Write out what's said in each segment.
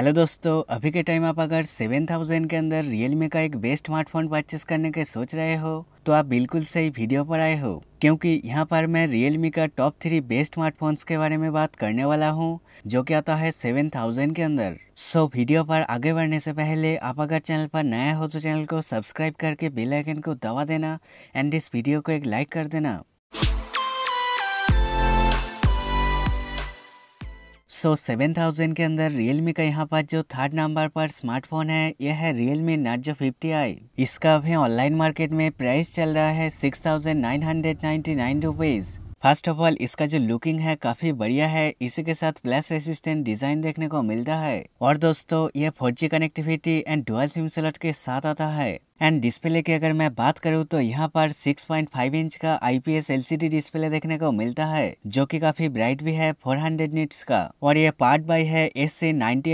hello दोस्तों अभी के टाइम आप अगर सेवन थाउजेंड के अंदर मी का एक बेस्ट स्मार्टफोन परचेस करने के सोच रहे हो तो आप बिल्कुल सही वीडियो पर आए हो क्योंकि यहाँ पर मैं मी का टॉप थ्री बेस्ट स्मार्टफोन्स के बारे में बात करने वाला हूँ जो कि आता है सेवन थाउजेंड के अंदर सो so, वीडियो पर आगे बढ़ने से पहले आप अगर चैनल पर नया हो तो चैनल को सब्सक्राइब करके बेलाइकन को दबा देना एंड इस वीडियो को एक लाइक कर देना सो सेवन थाउजेंड के अंदर रियलमी का यहाँ पर जो थर्ड नंबर पर स्मार्टफोन है यह है रियलमी नार्जो फिफ्टी आई इसका अभी ऑनलाइन मार्केट में प्राइस चल रहा है six thousand nine hundred ninety nine rupees first of all इसका जो लुकिंग है काफी बढ़िया है इसी के साथ फ्लैश रेसिस्टेंट डिजाइन देखने को मिलता है और दोस्तों यह four connectivity and dual SIM slot के साथ आता है एंड डिस्प्ले की अगर मैं बात करूँ तो यहाँ पर 6.5 इंच का आईपीएस एलसीडी डिस्प्ले देखने को मिलता है जो कि काफी ब्राइट भी है 400 निट्स का और ये पार्ट बाई है S C ninety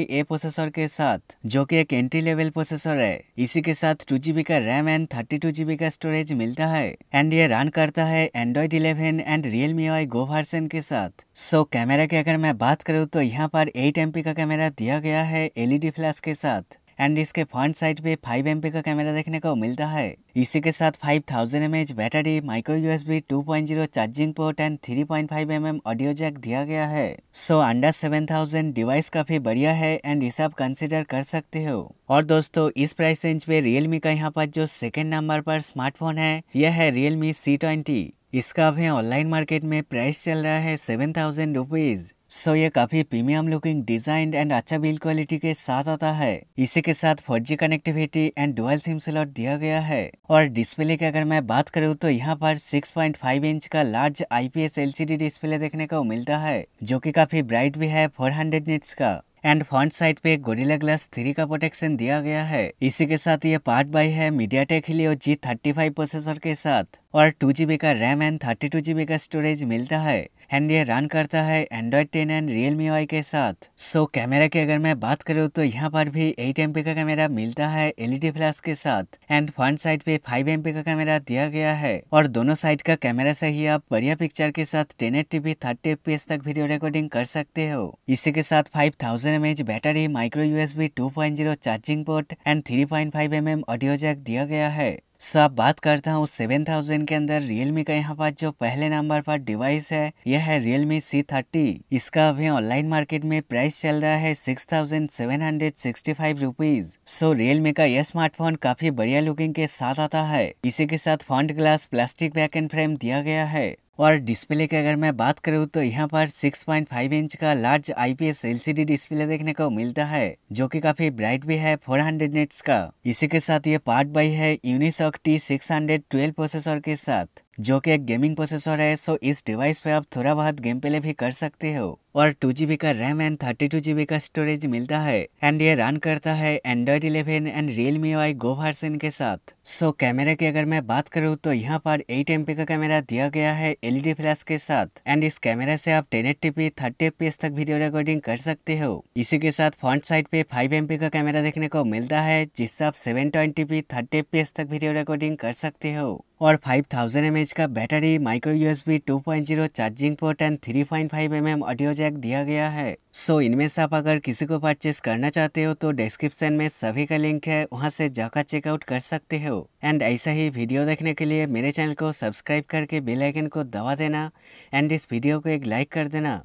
A processor के साथ जो कि एक एंट्री लेवल प्रोसेसर है इसी के साथ टू जीबी का RAM and thirty two GB का स्टोरेज मिलता है एंड ये रन करता है Android eleven and Realme go version के साथ सो कैमरा की अगर मैं बात करूँ तो यहाँ पर एट एम का कैमरा दिया गया है एलईडी फ्लैश e के साथ एंड इसके फ्रंट साइड पे 5 एम का कैमरा देखने को मिलता है इसी के साथ 5000 thousand battery micro USB 2.0 charging port and 3.5 point mm audio jack दिया गया है सो अंडर अंडर 7000 डिवाइस काफी बढ़िया है एंड इसे आप कंसिडर कर सकते हो और दोस्तों इस प्राइस रेंज पे रियलमी का यहाँ पर जो सेकेंड नंबर पर स्मार्टफोन है यह है रियलमी सी ट्वेंटी इसका अभी ऑनलाइन मार्केट में प्राइस चल रहा है सेवन थाउजेंड रुपीज़ सो ये काफ़ी प्रीमियम लुकिंग डिजाइन एंड अच्छा बिल्ड क्वालिटी के साथ आता है इसी के साथ four G connectivity and dual SIM slot दिया गया है और डिस्प्ले की अगर मैं बात करूँ तो यहाँ पर 6.5 इंच का लार्ज आईपीएस एलसीडी डिस्प्ले देखने को मिलता है जो कि काफ़ी ब्राइट भी है 400 हंड्रेड का एंड फ्रंट साइड पे गोरिल्ला ग्लास थ्री का प्रोटेक्शन दिया गया है इसी के साथ ये पार्ट बाई है MediaTek Helio G thirty five processor के साथ और टू जी का RAM and thirty two G का स्टोरेज मिलता है एंड ये रन करता है Android ten and Realme Y के साथ सो so, कैमरा की अगर मैं बात करूँ तो यहाँ पर भी एट एम का कैमरा मिलता है एलईडी फ्लैश e के साथ एंड फ्रंट साइड पे फाइव एम का कैमरा दिया गया है और दोनों साइड का कैमरा से ही आप बढ़िया पिक्चर के साथ टेन एट टीवी थर्टी तक वीडियो रिकॉर्डिंग कर सकते हो इसी के साथ five thousand M H battery micro USB 2.0 charging port and M M audio jack दिया गया है सो आप बात करता हूँ सेवन थाउजेंड के अंदर रियलमी का यहाँ पर जो पहले नंबर पर डिवाइस है यह है रियलमी सी थर्टी इसका अभी ऑनलाइन मार्केट में प्राइस चल रहा है six thousand seven hundred sixty five rupees so Realme का यह स्मार्टफोन काफी बढ़िया लुकिंग के साथ आता है इसी के साथ front glass plastic back and frame दिया गया है और डिस्प्ले की अगर मैं बात करूँ तो यहाँ पर 6.5 इंच का लार्ज आईपीएस एलसीडी डिस्प्ले देखने को मिलता है जो कि काफी ब्राइट भी है 400 हंड्रेड नेट्स का इसी के साथ ये पार्ट बाई है यूनिसॉक टी सिक्स प्रोसेसर के साथ जो कि एक गेमिंग प्रोसेसर है सो इस डिवाइस पे आप थोड़ा बहुत गेम प्ले भी कर सकते हो और टू जी का RAM and thirty two G का स्टोरेज मिलता है एंड ये रन करता है Android eleven and Realme Y go version के साथ सो so, कैमरे की अगर मैं बात करूँ तो यहाँ पर एट एम का कैमरा दिया गया है एलईडी फ्लैश e के साथ एंड इस कैमरे से आप ten eight TP thirty F तक वीडियो रिकॉर्डिंग कर सकते हो इसी के साथ फ्रंट साइड पे फाइव एम का कैमरा देखने को मिलता है जिससे आप seven twenty P thirty F तक वीडियो रिकॉर्डिंग कर सकते हो और 5000 थाउजेंड का battery micro USB 2.0 charging port and 3.5 point audio jack दिया गया है सो so, इनमें से आप अगर किसी को परचेस करना चाहते हो तो डिस्क्रिप्शन में सभी का लिंक है वहां से जाकर चेकआउट कर सकते हो एंड ऐसा ही वीडियो देखने के लिए मेरे चैनल को सब्सक्राइब करके बेलाइकन को दबा देना एंड इस वीडियो को एक लाइक कर देना